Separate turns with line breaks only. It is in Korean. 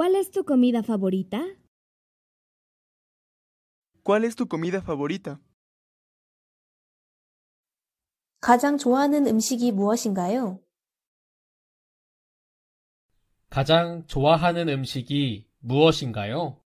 ¿Cuál es tu comida favorita?
¿Cuál es tu comida favorita?
가장 좋아하는 음식이 무엇인가요?
가장 좋아하는 음식이 무엇인가요?